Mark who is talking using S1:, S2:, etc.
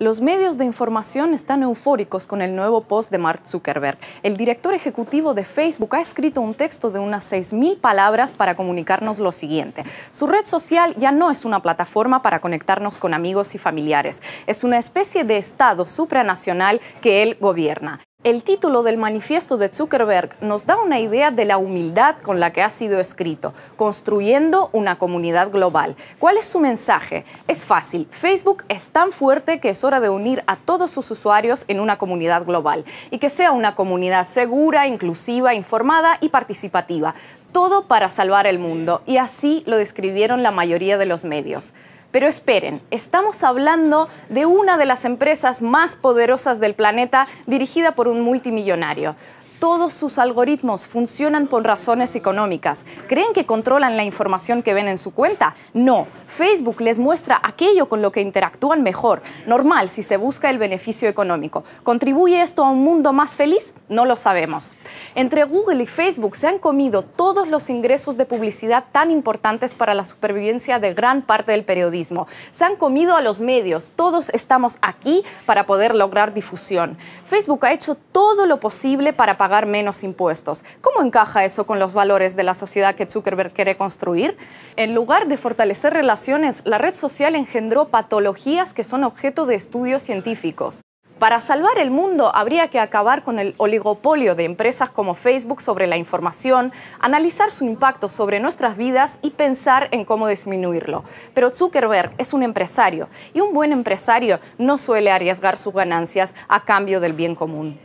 S1: Los medios de información están eufóricos con el nuevo post de Mark Zuckerberg. El director ejecutivo de Facebook ha escrito un texto de unas 6.000 palabras para comunicarnos lo siguiente. Su red social ya no es una plataforma para conectarnos con amigos y familiares. Es una especie de Estado supranacional que él gobierna. El título del manifiesto de Zuckerberg nos da una idea de la humildad con la que ha sido escrito, construyendo una comunidad global. ¿Cuál es su mensaje? Es fácil, Facebook es tan fuerte que es hora de unir a todos sus usuarios en una comunidad global y que sea una comunidad segura, inclusiva, informada y participativa. Todo para salvar el mundo, y así lo describieron la mayoría de los medios. Pero esperen, estamos hablando de una de las empresas más poderosas del planeta dirigida por un multimillonario todos sus algoritmos funcionan por razones económicas. ¿Creen que controlan la información que ven en su cuenta? No. Facebook les muestra aquello con lo que interactúan mejor. Normal si se busca el beneficio económico. ¿Contribuye esto a un mundo más feliz? No lo sabemos. Entre Google y Facebook se han comido todos los ingresos de publicidad tan importantes para la supervivencia de gran parte del periodismo. Se han comido a los medios. Todos estamos aquí para poder lograr difusión. Facebook ha hecho todo lo posible para pagar menos impuestos. ¿Cómo encaja eso con los valores de la sociedad que Zuckerberg quiere construir? En lugar de fortalecer relaciones, la red social engendró patologías que son objeto de estudios científicos. Para salvar el mundo habría que acabar con el oligopolio de empresas como Facebook sobre la información, analizar su impacto sobre nuestras vidas y pensar en cómo disminuirlo. Pero Zuckerberg es un empresario y un buen empresario no suele arriesgar sus ganancias a cambio del bien común.